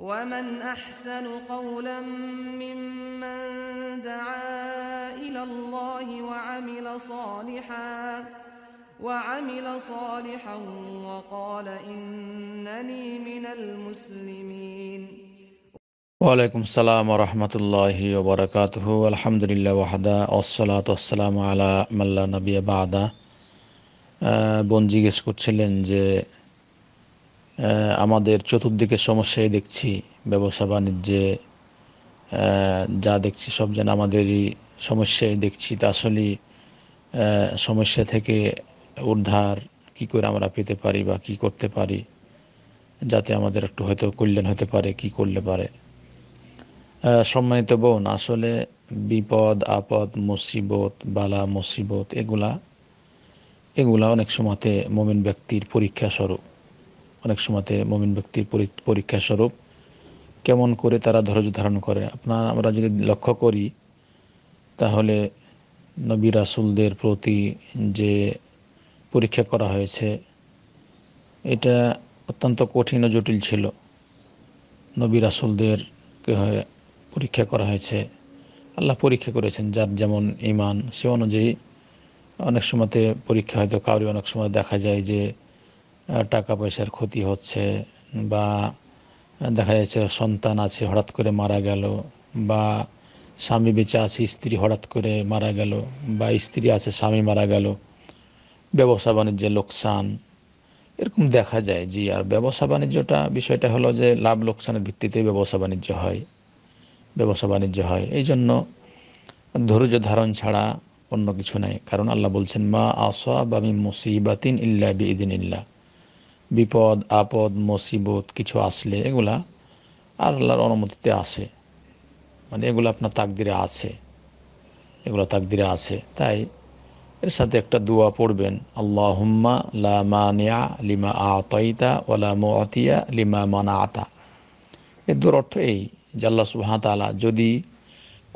ومن احسن قولا ممن دعا الى الله وعمل صالحا وعمل صالحا وقال انني من المسلمين وعليكم السلام ورحمة الله وبركاته الحمد لله وحده والصلاة والسلام على من لا نبي بعد বোন آه، জিজ্ঞেস করছিলেন جي আমাদের চতুর্দিকে সমস্যাই দেখছি ব্যবসা বাণিজ্যে যা দেখছি সব যেন আমাদেরই সমস্যায় দেখছি তা আসলে সমস্যা থেকে উদ্ধার কি করে আমরা পেতে পারি বা কি করতে পারি যাতে আমাদের একটু হয়তো কল্যাণ হতে পারে কি করলে পারে সম্মানিত বোন আসলে বিপদ আপদ মুসিবত বালা মুসিবত এগুলা এগুলা অনেক সময়তে মোমেন ব্যক্তির পরীক্ষা স্বরূপ অনেক সময়তে মমিন ব্যক্তির পরীক্ষা স্বরূপ কেমন করে তারা ধৈর্য ধারণ করে আপনার আমরা যদি লক্ষ্য করি তাহলে নবী রাসুলদের প্রতি যে পরীক্ষা করা হয়েছে এটা অত্যন্ত কঠিন ও জটিল ছিল নবী রাসুলদের পরীক্ষা করা হয়েছে আল্লাহ পরীক্ষা করেছেন যার যেমন ইমান সে অনুযায়ী অনেক সময়তে পরীক্ষা হয়তো কারোর অনেক সময় দেখা যায় যে টাকা পয়সার ক্ষতি হচ্ছে বা দেখা যাচ্ছে সন্তান আছে হঠাৎ করে মারা গেল বা স্বামী বেঁচে আছে স্ত্রী হঠাৎ করে মারা গেল বা স্ত্রী আছে স্বামী মারা গেল ব্যবসা বাণিজ্যে লোকসান এরকম দেখা যায় জি আর ব্যবসা বাণিজ্যটা বিষয়টা হলো যে লাভ লোকসানের ভিত্তিতে ব্যবসা বাণিজ্য হয় ব্যবসা বাণিজ্য হয় এই জন্য ধৈর্য ধারণ ছাড়া অন্য কিছু নাই কারণ আল্লাহ বলছেন মা আসা বা মুসিবাতিন ইল্লা বি ইদিন ইল্লা বিপদ আপদ মুসিবত কিছু আসলে এগুলা আল্লাহর অনুমতিতে আসে মানে এগুলো আপনার তাকদিরে আছে এগুলো তাকদিরে আছে তাই এর সাথে একটা দোয়া পড়বেন আল্লাহ হুম্মা লা মানিয়া লিমা আতাইতা ওলা মোয়াতিয়া লিমা মানা আতা এর দুর অর্থ এই যে আল্লাহ আলা যদি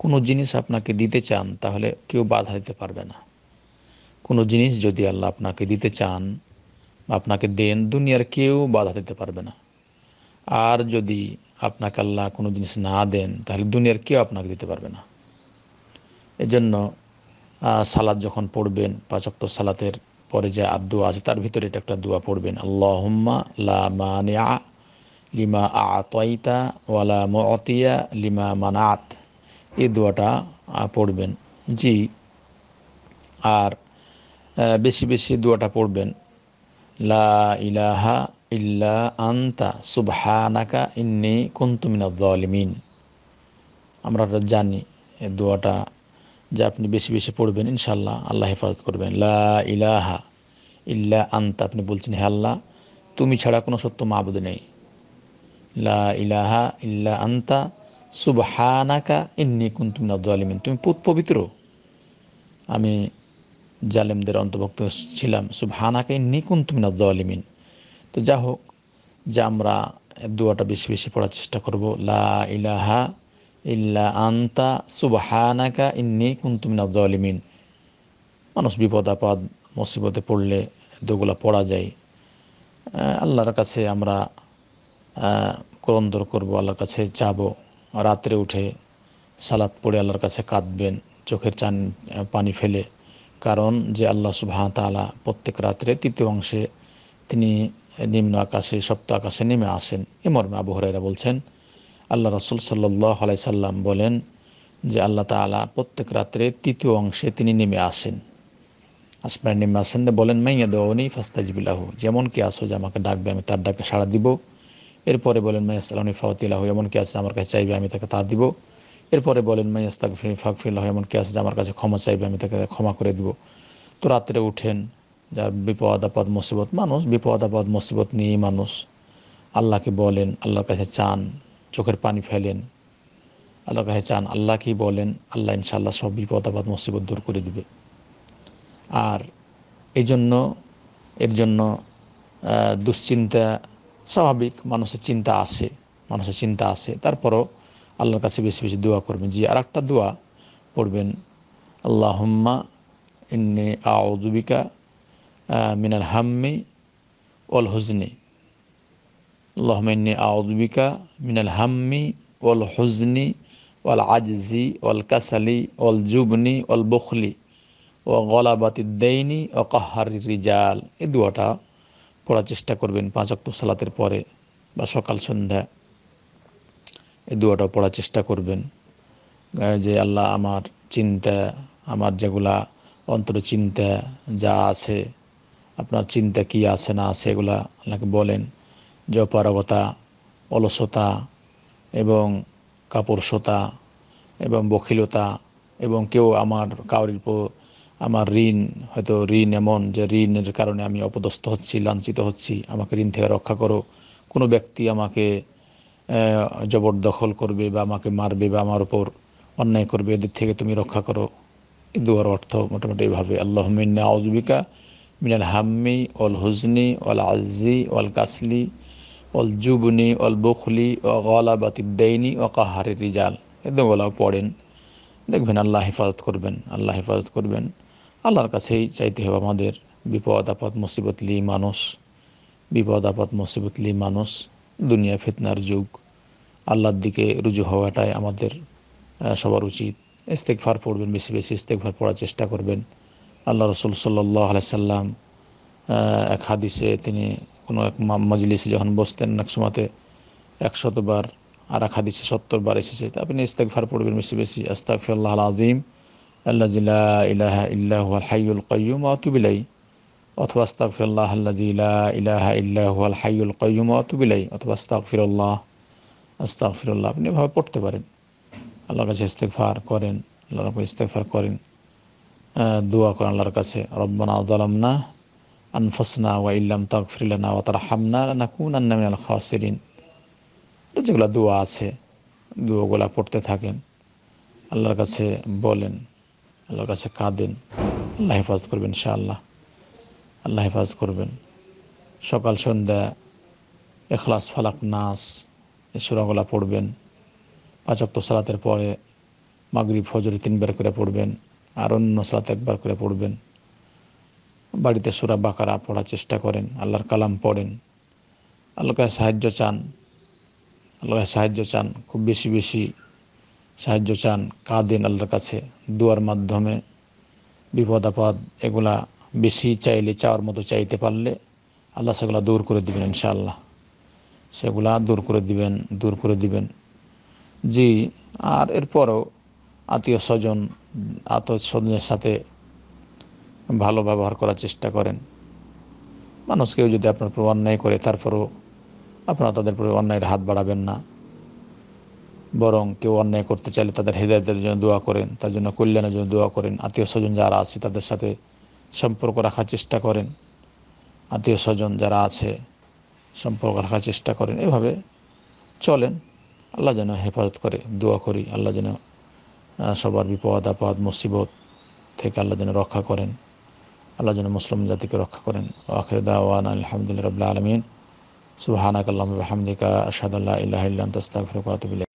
কোনো জিনিস আপনাকে দিতে চান তাহলে কেউ বাধা দিতে পারবে না কোনো জিনিস যদি আল্লাহ আপনাকে দিতে চান আপনাকে দেন দুনিয়ার কেউ বাধা দিতে পারবে না আর যদি আপনাকে আল্লাহ কোনো জিনিস না দেন তাহলে দুনিয়ার কেউ আপনাকে দিতে পারবে না এজন্য সালাদ যখন পড়বেন পাঁচক্ত সালাতের পরে যে আর আছে তার ভিতরে এটা একটা দোয়া পড়বেন আল্লাহ হুম্মা লা মানিয়া লিমা আতয়তা ওয়ালা মতিয়া লিমা মানাত এই দোয়াটা পড়বেন জি আর বেশি বেশি দোয়াটা পড়বেন লা ইলাহা ইল্লা আন্তা সুবহানাকা ইন্নি কুন্তু মিনাজ্জালিমিন আমরা জানি এ দোয়াটা যা আপনি বেশি বেশি পড়বেন ইনশাল্লাহ আল্লাহ হেফাজত করবেন লা ইলাহা ইল্লা আন্তা আপনি বলছেন হে আল্লাহ তুমি ছাড়া কোনো সত্য মাবুদ নেই লা ইলাহা ইল্লা আন্তা সুবহানাকা ইন্নি কুন্তু মিনাজ্জালিমিন তুমি পুত পবিত্র আমি জালেমদের অন্তর্ভুক্ত ছিলাম সুবহানাকে নিকুন তুমি না জলিমিন তো যা হোক যে আমরা দুয়াটা বেশি বেশি পড়ার চেষ্টা করব লা ইলাহা ইল্লা আন্তা সুবহানাকা ইন্নি কুন্তুম না জালিমিন মানুষ বিপদ আপদ মুসিবতে পড়লে দুগুলা পড়া যায় আল্লাহর কাছে আমরা ক্রন্দর করব আল্লাহর কাছে যাব রাত্রে উঠে সালাত পড়ে আল্লাহর কাছে কাঁদবেন চোখের চান পানি ফেলে কারণ যে আল্লাহ সুবাহ তালা প্রত্যেক রাত্রে তৃতীয় অংশে তিনি নিম্ন আকাশে সপ্ত আকাশে নেমে আসেন এ মর্মে আবু হরাইরা বলছেন আল্লাহ রসুল সাল্লাহ আলাই সাল্লাম বলেন যে আল্লাহ তালা প্রত্যেক রাত্রে তৃতীয় অংশে তিনি নেমে আসেন আসমায় নেমে আসেন বলেন মাইয়া দেওয়নি ফাস্তাজিবিল্লাহ যেমন কি আসো যে আমাকে ডাকবে আমি তার ডাকে সাড়া দিব এরপরে বলেন মাইয়া সালামী ফাওয়াতিল্লাহ এমন কি আছে আমার কাছে চাইবে আমি তাকে তা দিব এরপরে বলেন মাইয়াস্তাক ফির ফাঁক ফিরলাহ এমন কে আছে যে আমার কাছে ক্ষমা চাইবে আমি তাকে ক্ষমা করে দেবো তো রাত্রে উঠেন যার বিপদ আপদ মুসিবত মানুষ বিপদ আপদ মুসিবত নিয়েই মানুষ আল্লাহকে বলেন আল্লাহর কাছে চান চোখের পানি ফেলেন আল্লাহর কাছে চান আল্লাহকেই বলেন আল্লাহ ইনশাল্লাহ সব বিপদ আপদ মুসিবত দূর করে দিবে আর এই জন্য এর জন্য দুশ্চিন্তা স্বাভাবিক মানুষের চিন্তা আসে মানুষের চিন্তা আসে তারপরও আল্লাহর কাছে বেশি বেশি দোয়া করবেন জি আর একটা দোয়া পড়বেন আল্লাহম্মা ইন্নি আউদুবিকা মিনাল হাম্মি ওল হুজনি আল্লাহ ইন্নি আউদুবিকা মিনাল হাম্মি ওল হুজনি অল আজজি অল কাসালি অল জুবনি অল বখলি ও গলাবাতি দেইনি ও কাহারি রিজাল এই দুয়াটা পড়ার চেষ্টা করবেন পাঁচ অক্ত সালাতের পরে বা সকাল সন্ধ্যা এই দোয়াটা পড়ার চেষ্টা করবেন যে আল্লাহ আমার চিন্তা আমার যেগুলা অন্তর চিন্তা যা আছে আপনার চিন্তা কি আছে না আছে এগুলা আল্লাহকে বলেন যে অপারগতা অলসতা এবং কাপড়সতা এবং বখিলতা এবং কেউ আমার কাউরির আমার ঋণ হয়তো ঋণ এমন যে ঋণের কারণে আমি অপদস্থ হচ্ছি লাঞ্ছিত হচ্ছি আমাকে ঋণ থেকে রক্ষা করো কোনো ব্যক্তি আমাকে জবরদখল করবে বা আমাকে মারবে বা আমার উপর অন্যায় করবে এদের থেকে তুমি রক্ষা করো দুয়ার অর্থ মোটামুটি এইভাবে আল্লাহ মিন্না আউজবিকা মিনাল হাম্মি অল হুজনি অল আজ্জি অল কাসলি অল জুবনি অল বখলি ও গলা বাতিদ্দাইনি ও কাহারি রিজাল এদগুলাও পড়েন দেখবেন আল্লাহ হেফাজত করবেন আল্লাহ হেফাজত করবেন আল্লাহর কাছেই চাইতে হবে আমাদের বিপদ আপদ মুসিবতলি মানুষ বিপদ আপদ মুসিবতলি মানুষ দুনিয়া ফিতনার যুগ আল্লাহর দিকে রুজু হওয়াটাই আমাদের সবার উচিত ইস্তেকফার পড়বেন বেশি বেশি ইস্তেকফার পড়ার চেষ্টা করবেন আল্লাহ রসুল সাল্লাহ সাল্লাম এক হাদিসে তিনি কোনো এক মজলিসে যখন বসতেন সময়তে একশতবার আর এক হাদিসে সত্তর বার এসেছে আপনি ইস্তেকফার পড়বেন বেশি বেশি আস্তাকফি আল্লাহ আজিম আল্লাহ ইলাহা ইল্লাহ হাইউল কয়ুম আতুবিলাই অথবা অথবা আপনি এভাবে পড়তে পারেন আল্লাহর কাছে ইস্তেগফার করেন আল্লাহর কাছে করেন দোয়া করেন আল্লাহর কাছে রব্বানা যালামনা আনফুসনা ওয়া ইল্লাম তার হামনা না কুন লানাকুনান্না মিনাল খাসিরিন যেগুলো দোয়া আছে দোয়াগুলা পড়তে থাকেন আল্লাহর কাছে বলেন আল্লাহর কাছে কাঁদেন আল্লাহ হেফাজত করবেন ইনশাআল্লাহ আল্লাহ হেফাজ করবেন সকাল সন্ধ্যা এখলাস ফালাক নাস এ সুরাগুলা পড়বেন পাঁচক্ত সালাতের পরে মাগরি ফজরে তিনবার করে পড়বেন আর অন্য সালাত একবার করে পড়বেন বাড়িতে সুরা বাকারা পড়ার চেষ্টা করেন আল্লাহর কালাম পড়েন আল্লাহকে সাহায্য চান আল্লাহকে সাহায্য চান খুব বেশি বেশি সাহায্য চান কাঁদেন আল্লাহর কাছে দুয়ার মাধ্যমে বিপদ আপদ এগুলা বেশি চাইলে চাওয়ার মতো চাইতে পারলে আল্লাহ সেগুলো দূর করে দিবেন ইনশাআল্লাহ সেগুলা দূর করে দিবেন দূর করে দিবেন জি আর এরপরও আত্মীয় স্বজন আত্মীয় স্বজনের সাথে ভালো ব্যবহার করার চেষ্টা করেন মানুষ কেউ যদি আপনার উপর অন্যায় করে তারপরও আপনারা তাদের উপরে অন্যায়ের হাত বাড়াবেন না বরং কেউ অন্যায় করতে চাইলে তাদের হৃদয়তের জন্য দোয়া করেন তার জন্য কল্যাণের জন্য দোয়া করেন আত্মীয় স্বজন যারা আছে তাদের সাথে সম্পর্ক রাখার চেষ্টা করেন আত্মীয় স্বজন যারা আছে সম্পর্ক রাখার চেষ্টা করেন এভাবে চলেন আল্লাহ যেন হেফাজত করে দোয়া করি আল্লাহ যেন সবার বিপদ আপদ মুসিবত থেকে আল্লাহ যেন রক্ষা করেন আল্লাহ যেন মুসলিম জাতিকে রক্ষা করেন আখরে দাওয়ান আলহামদুলিল্লাহ রবিল্লা আলমিন সুবাহানাক আল্লাহ হামদিকা আসাদুল্লাহ ইল্লাহ ইল্লান